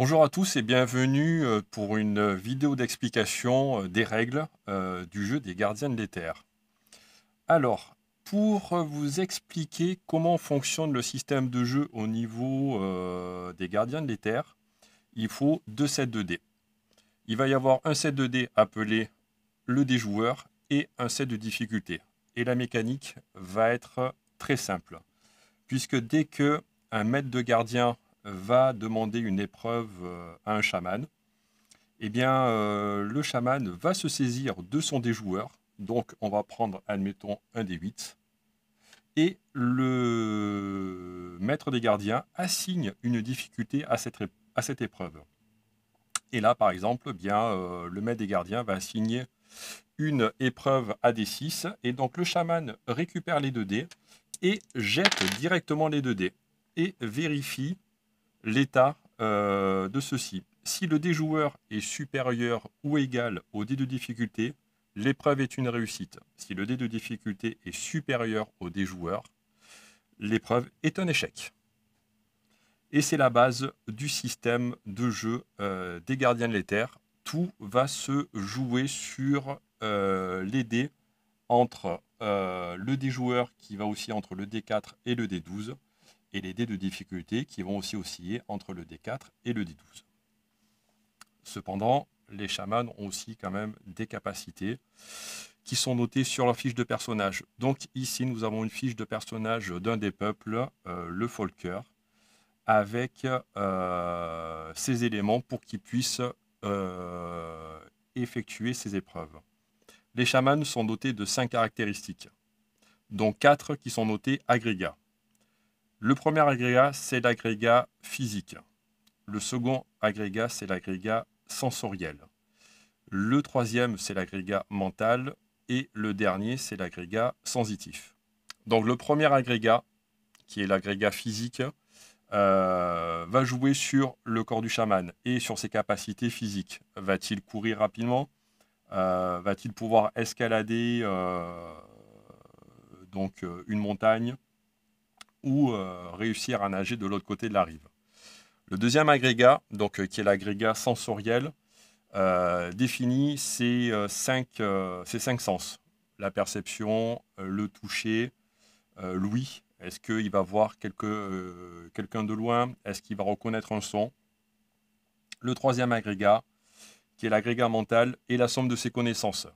Bonjour à tous et bienvenue euh, pour une euh, vidéo d'explication euh, des règles du jeu des gardiens de l'éther. Alors, pour vous expliquer comment fonctionne le système de jeu au niveau des gardiens de l'éther, il faut deux sets de dés. Il va y avoir un set de dés appelé le déjoueur et un set de difficulté. Et la mécanique va être très simple, puisque dès que un maître de gardien va demander une épreuve euh, à un chaman, eh bien, euh, le chaman va se saisir de son déjoueur. Donc, on va prendre, admettons, un des 8, Et le maître des gardiens assigne une difficulté à cette, à cette épreuve. Et là, par exemple, eh bien, euh, le maître des gardiens va assigner une épreuve à des 6. Et donc, le chaman récupère les deux dés et jette directement les deux dés et vérifie l'état euh, de ceci. Si le déjoueur est supérieur ou égal au dé de difficulté, l'épreuve est une réussite. Si le dé de difficulté est supérieur au déjoueur, l'épreuve est un échec. Et c'est la base du système de jeu euh, des gardiens de l'éther. Tout va se jouer sur euh, les dés entre le déjoueur qui va aussi entre le D4 et le D12 et les dés de difficulté qui vont aussi osciller entre le D4 et le D12. Cependant, les chamans ont aussi quand même des capacités qui sont notées sur leur fiche de personnage. Donc ici, nous avons une fiche de personnage d'un des peuples, euh, le Folker, avec euh, ses ces éléments pour qu'il puissent euh, effectuer ses épreuves. Les chamans sont dotés de cinq caractéristiques, dont quatre qui sont notées agrégats. Le premier agrégat, c'est l'agrégat physique. Le second agrégat, c'est l'agrégat sensoriel. Le troisième, c'est l'agrégat mental. Et le dernier, c'est l'agrégat sensitif. Donc le premier agrégat, qui est l'agrégat physique, euh, va jouer sur le corps du chaman et sur ses capacités physiques. Va-t-il courir rapidement euh, Va-t-il pouvoir escalader euh, donc une montagne ou euh, réussir à nager de l'autre côté de la rive. Le deuxième agrégat, donc, euh, qui est l'agrégat sensoriel, euh, définit ses cinq, cinq, sens. La perception, le toucher, l'ouïe. Est-ce qu'il va voir quelqu'un de loin Est-ce qu'il va reconnaître un son Le troisième agrégat, qui est l'agrégat mental, est la somme de ses connaissances.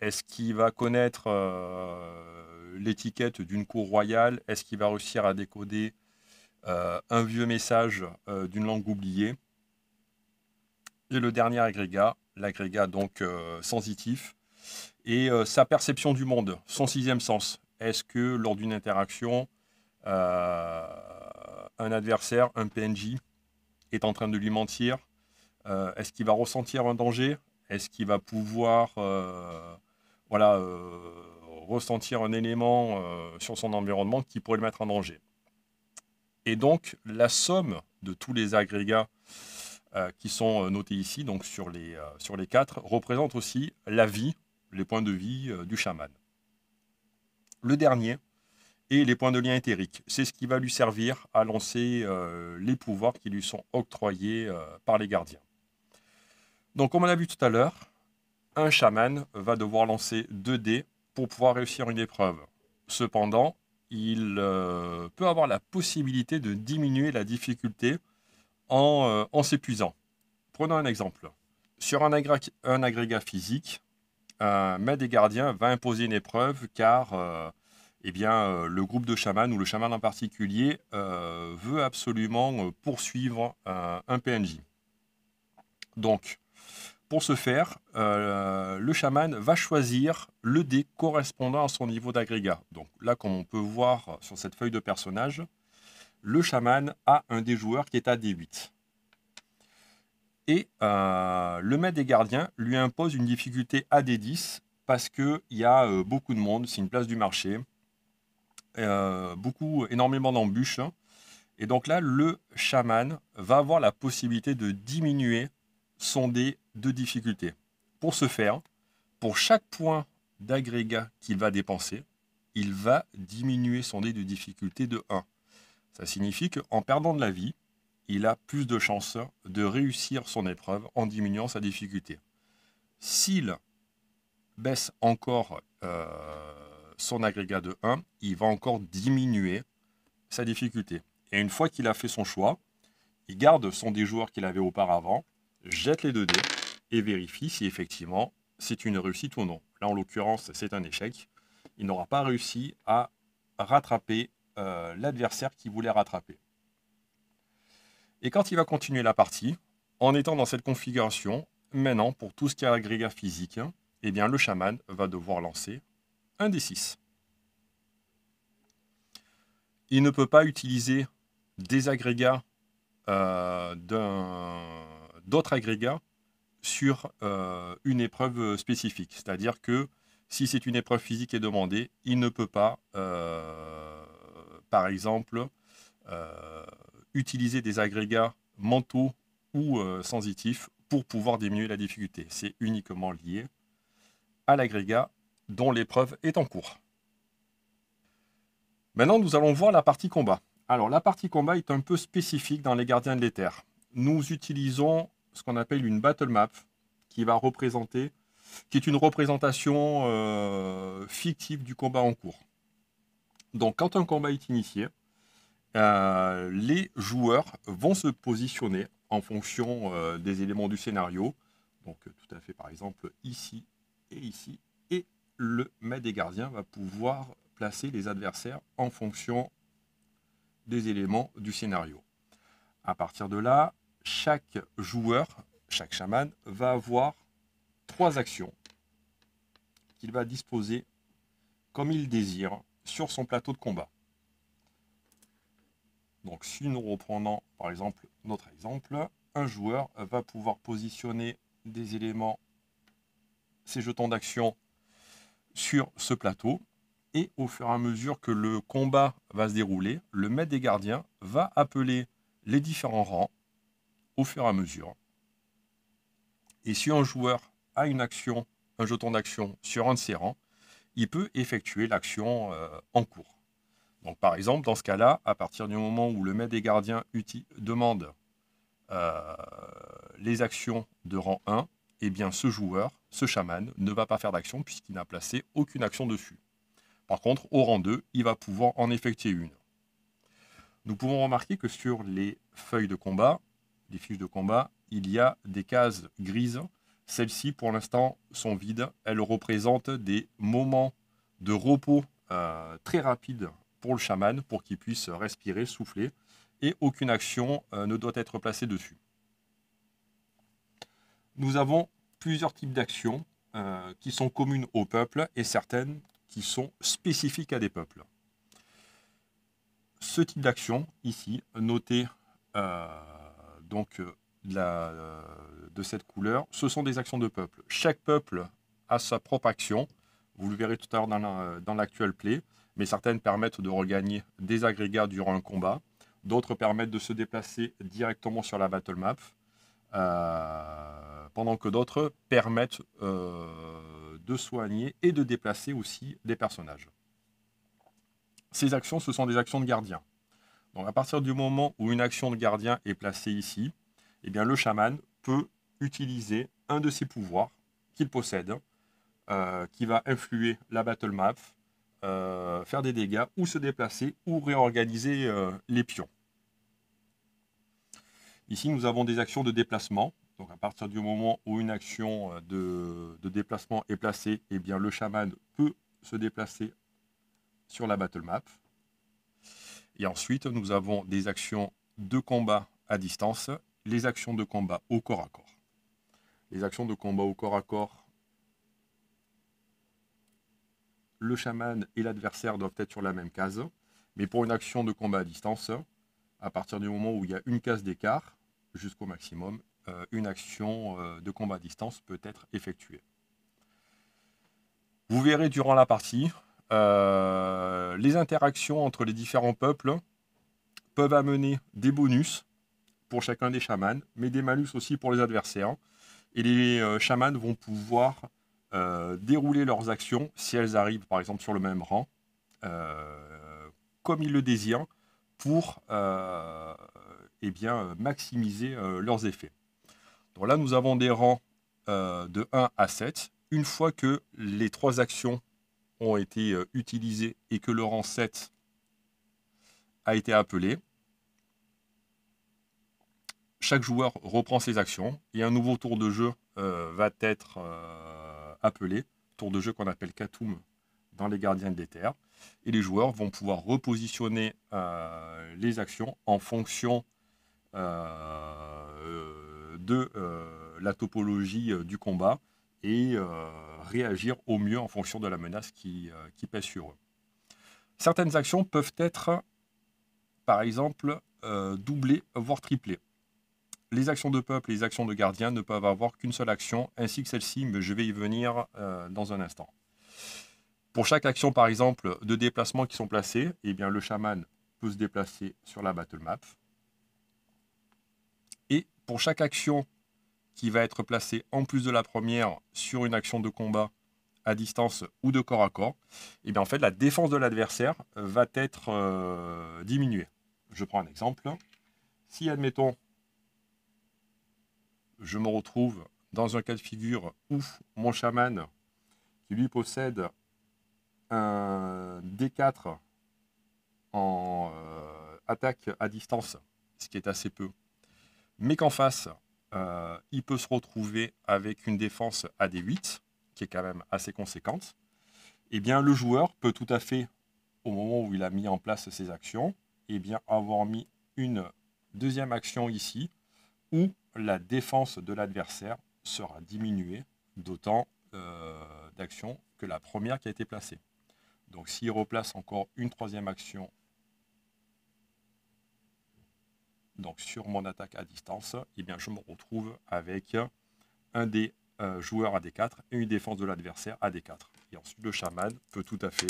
Est-ce qu'il va connaître l'étiquette d'une cour royale Est-ce qu'il va réussir à décoder euh, un vieux message euh, d'une langue oubliée Et le dernier agrégat, l'agrégat donc euh, sensitif, et sa perception du monde, son sixième sens. Est-ce que lors d'une interaction, un adversaire, un PNJ, est en train de lui mentir Est-ce qu'il va ressentir un danger Est-ce qu'il va pouvoir voilà, ressentir un élément euh, sur son environnement qui pourrait le mettre en danger. Et donc, la somme de tous les agrégats euh, qui sont euh, notés ici, donc sur les, sur les quatre, représente aussi la vie, les points de vie du chaman. Le dernier est les points de lien éthérique. C'est ce qui va lui servir à lancer les pouvoirs qui lui sont octroyés par les gardiens. Donc, comme on l'a vu tout à l'heure, un chaman va devoir lancer deux dés pour pouvoir réussir une épreuve. Cependant, il euh, peut avoir la possibilité de diminuer la difficulté en, euh, s'épuisant. Prenons un exemple. Sur un, un agrégat physique, un maître des gardiens va imposer une épreuve car euh, eh bien, le groupe de chamans ou le chaman en particulier veut absolument poursuivre un PNJ. Donc, pour ce faire, euh, le chaman va choisir le dé correspondant à son niveau d'agrégat. Donc là, comme on peut voir sur cette feuille de personnage, le chaman a un dé joueur qui est à D8. Et euh, le maître des gardiens lui impose une difficulté à D10 parce qu'il y a euh, beaucoup de monde, c'est une place du marché, beaucoup, énormément d'embûches. Hein. Et donc là, le chaman va avoir la possibilité de diminuer son dé de difficulté. Pour ce faire, pour chaque point d'agrégat qu'il va dépenser, il va diminuer son dé de difficulté de 1. Ça signifie qu'en perdant de la vie, il a plus de chances de réussir son épreuve en diminuant sa difficulté. S'il baisse encore euh, son agrégat de 1, il va encore diminuer sa difficulté. Et une fois qu'il a fait son choix, il garde son dé joueur qu'il avait auparavant, jette les deux dés et vérifie si effectivement c'est une réussite ou non. Là, en l'occurrence, c'est un échec. Il n'aura pas réussi à rattraper euh, l'adversaire qui voulait rattraper. Et quand il va continuer la partie, en étant dans cette configuration, maintenant, pour tout ce qui est agrégat physique, eh bien, le chaman va devoir lancer un des 6. Il ne peut pas utiliser des agrégats euh, d'un d'autres agrégats sur euh, une épreuve euh, spécifique. C'est-à-dire que si c'est une épreuve physique qui est demandée, il ne peut pas, euh, par exemple, utiliser des agrégats mentaux ou sensitifs pour pouvoir diminuer la difficulté. C'est uniquement lié à l'agrégat dont l'épreuve est en cours. Maintenant, nous allons voir la partie combat. Alors, la partie combat est un peu spécifique dans les gardiens de l'éther. Nous utilisons ce qu'on appelle une battle map, qui va représenter, qui est une représentation euh, fictive du combat en cours. Donc quand un combat est initié, euh, les joueurs vont se positionner en fonction euh, des éléments du scénario. Donc tout à fait par exemple ici et ici. Et le maître des gardiens va pouvoir placer les adversaires en fonction des éléments du scénario. À partir de là, chaque joueur, chaque chaman, va avoir trois actions qu'il va disposer comme il désire sur son plateau de combat. Donc si nous reprenons par exemple notre exemple, un joueur va pouvoir positionner des éléments, ses jetons d'action sur ce plateau et au fur et à mesure que le combat va se dérouler, le maître des gardiens va appeler les différents rangs au fur et à mesure. Et si un joueur a une action, un jeton d'action sur un de ses rangs, il peut effectuer l'action euh, en cours. Donc par exemple, dans ce cas-là, à partir du moment où le maître des gardiens demande euh, les actions de rang 1, eh bien ce joueur, ce chaman, ne va pas faire d'action puisqu'il n'a placé aucune action dessus. Par contre, au rang 2, il va pouvoir en effectuer une. Nous pouvons remarquer que sur les feuilles de combat, des fiches de combat, il y a des cases grises. Celles-ci, pour l'instant, sont vides. Elles représentent des moments de repos euh, très rapides pour le chaman, pour qu'il puisse respirer, souffler, et aucune action euh, ne doit être placée dessus. Nous avons plusieurs types d'actions euh, qui sont communes aux peuples et certaines qui sont spécifiques à des peuples. Ce type d'action, ici, noté donc euh, euh, de, cette couleur, ce sont des actions de peuple. Chaque peuple a sa propre action. Vous le verrez tout à l'heure dans, l'actuel play, mais certaines permettent de regagner des agrégats durant un combat. D'autres permettent de se déplacer directement sur la battle map, euh, pendant que d'autres permettent de soigner et de déplacer aussi des personnages. Ces actions, ce sont des actions de gardien. Donc à partir du moment où une action de gardien est placée ici, eh bien le chaman peut utiliser un de ses pouvoirs qu'il possède, euh, qui va influer la battle map, euh, faire des dégâts, ou se déplacer, ou réorganiser euh, les pions. Ici, nous avons des actions de déplacement. Donc à partir du moment où une action de, déplacement est placée, eh bien le chaman peut se déplacer sur la battle map. Et ensuite, nous avons des actions de combat à distance, les actions de combat au corps à corps. Les actions de combat au corps à corps, le chaman et l'adversaire doivent être sur la même case. Mais pour une action de combat à distance, à partir du moment où il y a une case d'écart jusqu'au maximum, euh, une action euh, de combat à distance peut être effectuée. Vous verrez durant la partie, euh, les interactions entre les différents peuples peuvent amener des bonus pour chacun des chamans, mais des malus aussi pour les adversaires. Et les euh, chamans vont pouvoir euh, dérouler leurs actions si elles arrivent par exemple sur le même rang, comme ils le désirent, pour eh bien, maximiser leurs effets. Donc là, nous avons des rangs de 1 à 7. Une fois que les trois actions ont été euh, utilisés et que le rang 7 a été appelé, chaque joueur reprend ses actions et un nouveau tour de jeu euh, va être euh, appelé, tour de jeu qu'on appelle Katoum dans les gardiens des terres. Et les joueurs vont pouvoir repositionner les actions en fonction de la topologie du combat et euh, réagir au mieux en fonction de la menace euh, qui, pèse sur eux. Certaines actions peuvent être, par exemple, euh, doublées, voire triplées. Les actions de peuple et les actions de gardien ne peuvent avoir qu'une seule action, ainsi que celle-ci, mais je vais y venir dans un instant. Pour chaque action, par exemple, de déplacement qui sont placées, et eh bien, le chaman peut se déplacer sur la battle map. Et pour chaque action qui va être placé en plus de la première sur une action de combat à distance ou de corps à corps, et eh bien en fait la défense de l'adversaire euh, va être euh, diminuée. Je prends un exemple. Si admettons, je me retrouve dans un cas de figure où mon chaman, qui lui possède un D4 en euh, attaque à distance, ce qui est assez peu, mais qu'en face, euh, il peut se retrouver avec une défense à des 8, qui est quand même assez conséquente, eh bien, le joueur peut tout à fait, au moment où il a mis en place ses actions, eh bien, avoir mis une deuxième action ici, où la défense de l'adversaire sera diminuée d'autant euh, d'actions que la première qui a été placée. Donc s'il replace encore une troisième action donc sur mon attaque à distance, eh bien, je me retrouve avec un des euh, joueurs à D4 et une défense de l'adversaire à D4. Et ensuite, le chaman peut tout à fait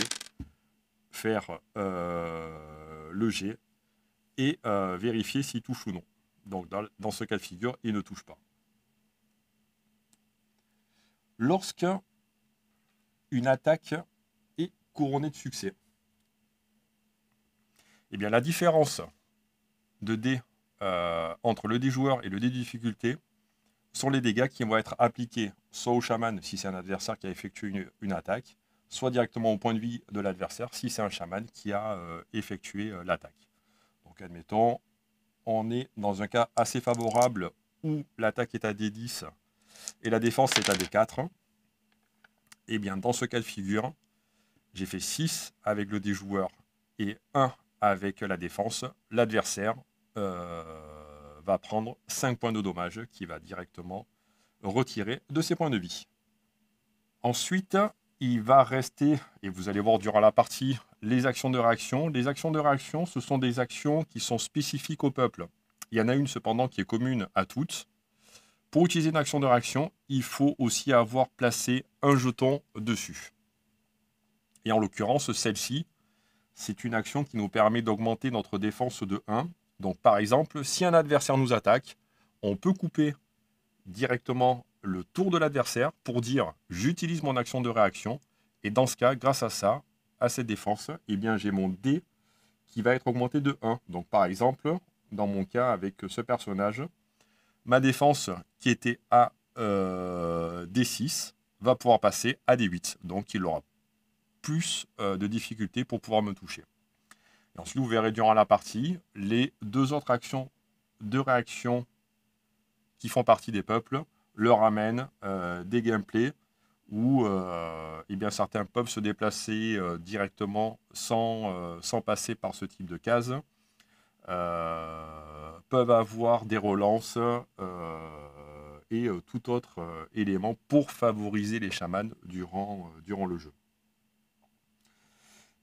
faire euh, le G et euh, vérifier s'il touche ou non. Donc, dans, ce cas de figure, il ne touche pas. Lorsqu'une attaque est couronnée de succès, eh bien, la différence de D euh, entre le dé joueur et le dé de difficulté sont les dégâts qui vont être appliqués soit au chaman si c'est un adversaire qui a effectué une, attaque, soit directement au point de vie de l'adversaire si c'est un chaman qui a euh, effectué euh, l'attaque. Donc admettons, on est dans un cas assez favorable où l'attaque est à D10 et la défense est à D4. Et eh bien dans ce cas de figure, j'ai fait 6 avec le déjoueur et 1 avec la défense. L'adversaire euh, va prendre 5 points de dommage qui va directement retirer de ses points de vie. Ensuite, il va rester, et vous allez voir durant la partie, les actions de réaction. Les actions de réaction, ce sont des actions qui sont spécifiques au peuple. Il y en a une cependant qui est commune à toutes. Pour utiliser une action de réaction, il faut aussi avoir placé un jeton dessus. Et en l'occurrence, celle-ci, c'est une action qui nous permet d'augmenter notre défense de 1 donc par exemple, si un adversaire nous attaque, on peut couper directement le tour de l'adversaire pour dire j'utilise mon action de réaction et dans ce cas, grâce à ça, à cette défense, eh bien j'ai mon D qui va être augmenté de 1. Donc par exemple, dans mon cas avec ce personnage, ma défense qui était à euh, D6 va pouvoir passer à D8. Donc il aura plus euh, de difficultés pour pouvoir me toucher. Ce ensuite, vous verrez durant la partie les deux autres actions, deux réactions qui font partie des peuples, leur amènent euh, des gameplays où euh, eh bien, certains peuvent se déplacer euh, directement sans, sans passer par ce type de case, peuvent avoir des relances et tout autre élément pour favoriser les chamans durant, durant le jeu.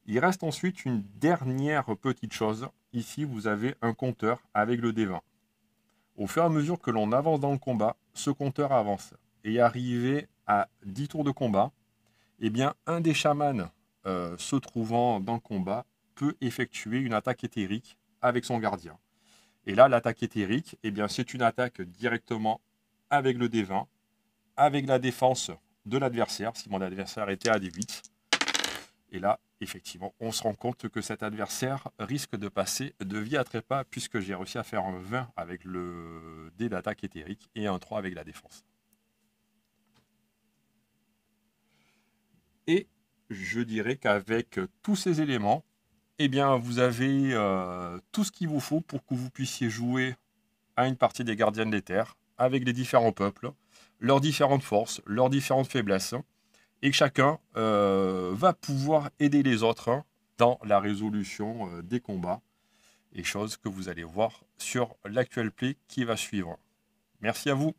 Il reste ensuite une dernière petite chose. Ici, vous avez un compteur avec le D20. Au fur et à mesure que l'on avance dans le combat, ce compteur avance. Et arrivé à 10 tours de combat, eh bien, un des chamans euh, se trouvant dans le combat peut effectuer une attaque éthérique avec son gardien. Et là, l'attaque éthérique, eh bien, c'est une attaque directement avec le D20, avec la défense de l'adversaire, si mon adversaire était à D8. Et là, effectivement, on se rend compte que cet adversaire risque de passer de vie à trépas, puisque j'ai réussi à faire un 20 avec le dé d'attaque éthérique et un 3 avec la défense. Et je dirais qu'avec tous ces éléments, eh bien, vous avez euh, tout ce qu'il vous faut pour que vous puissiez jouer à une partie des gardiens des terres, avec les différents peuples, leurs différentes forces, leurs différentes faiblesses, et chacun euh, va pouvoir aider les autres hein, dans la résolution euh, des combats, et chose que vous allez voir sur l'actuel play qui va suivre. Merci à vous.